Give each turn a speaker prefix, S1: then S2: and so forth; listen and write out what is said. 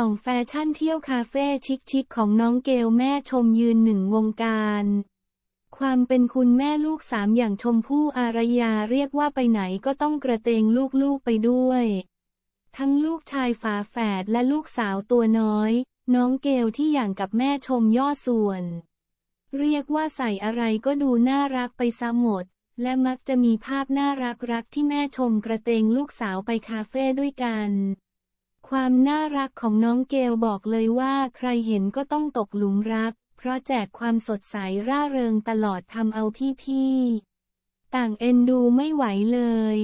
S1: ส่องแฟชั่นเที่ยวคาเฟ่ชิคๆของน้องเกลแม่ชมยืนหนึ่งวงการ ความเป็นคุณแม่ลูกสามอย่างชมพู่อารยาเรียกว่าไปไหนก็ต้องกระเตงลูกๆไปด้วย ทั้งลูกชายฝาแฝดและลูกสาวตัวน้อย น้องเกลที่อย่างกับแม่ชมย่อส่วน เรียกว่าใส่อะไรก็ดูน่ารักไปซะหมด และมักจะมีภาพน่ารักๆที่แม่ชมกระเตงลูกสาวไปคาเฟ่ด้วยกันความน่ารักของน้องเกลบอกเลยว่าใครเห็นก็ต้องตกหลุมรัก เพราะแจกความสดใสร่าเริงตลอดทำเอาพี่ๆต่างเอ็นดูไม่ไหวเล
S2: ย